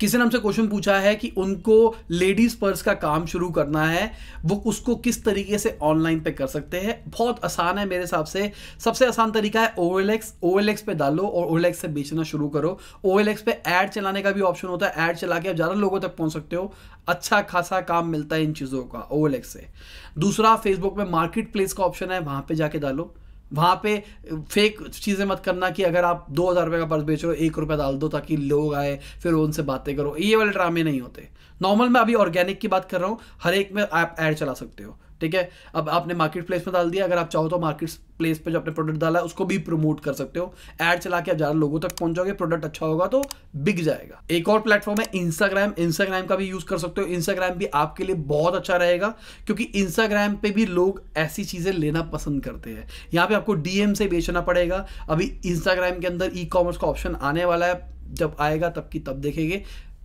किसी ने हमसे क्वेश्चन पूछा है कि उनको लेडीज पर्स का काम शुरू करना है वो उसको किस तरीके से ऑनलाइन पे कर सकते हैं बहुत आसान है मेरे हिसाब से सबसे आसान तरीका है ओएलएक्स ओएलएक्स पे डालो और ओएलएक्स से बेचना शुरू करो ओएलएक्स पे ऐड चलाने का भी ऑप्शन होता है ऐड चला के आप ज़्यादा लोगों तक पहुंच सकते हो अच्छा खासा काम मिलता है इन चीज़ों का ओएलएक्स एक्स से दूसरा फेसबुक में मार्केट प्लेस का ऑप्शन है वहां पर जाके डालो वहाँ पे फेक चीज़ें मत करना कि अगर आप दो हज़ार रुपये का पर्स बेच रहे हो एक रुपया डाल दो ताकि लोग आए फिर उनसे बातें करो ये वाले ड्रामे नहीं होते नॉर्मल में अभी ऑर्गेनिक की बात कर रहा हूँ हर एक में आप ऐड चला सकते हो ठीक है अब आपने मार्केट प्लेस में डाल दिया अगर आप चाहो तो मार्केट प्लेस पर जो आपने प्रोडक्ट डाला है उसको भी प्रमोट कर सकते हो ऐड चला के आप ज़्यादा लोगों तक पहुंचोगे प्रोडक्ट अच्छा होगा तो बिक जाएगा एक और प्लेटफॉर्म है इंस्टाग्राम इंस्टाग्राम का भी यूज़ कर सकते हो इंस्टाग्राम भी आपके लिए बहुत अच्छा रहेगा क्योंकि इंस्टाग्राम पर भी लोग ऐसी चीज़ें लेना पसंद करते हैं यहाँ पर आपको डी से बेचना पड़ेगा अभी इंस्टाग्राम के अंदर ई कॉमर्स का ऑप्शन आने वाला है जब आएगा तब की तब देखेंगे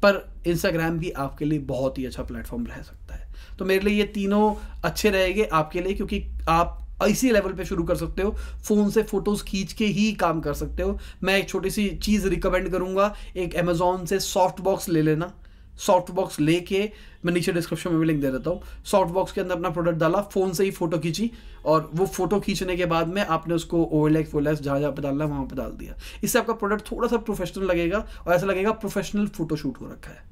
पर इंस्टाग्राम भी आपके लिए बहुत ही अच्छा प्लेटफॉर्म रह सकता है तो मेरे लिए ये तीनों अच्छे रहेंगे आपके लिए क्योंकि आप इसी लेवल पे शुरू कर सकते हो फ़ोन से फ़ोटोज़ खींच के ही काम कर सकते हो मैं एक छोटी सी चीज़ रिकमेंड करूंगा एक अमेज़ोन से सॉफ्ट बॉक्स ले लेना सॉफ्ट बॉक्स लेके मैं नीचे डिस्क्रिप्शन में भी लिंक दे देता हूँ सॉफ्ट बॉक्स के अंदर अपना प्रोडक्ट डाला फ़ोन से ही फ़ोटो खींची और वो फोटो खींचने के बाद में आपने उसको ओवरलेक्स वोलेक्स जहाँ जहाँ पर डालना है वहाँ पर डाल दिया इससे आपका प्रोडक्ट थोड़ा सा प्रोफेशनल लगेगा और ऐसा लगेगा प्रोफेशनल फोटोशूट हो रखा है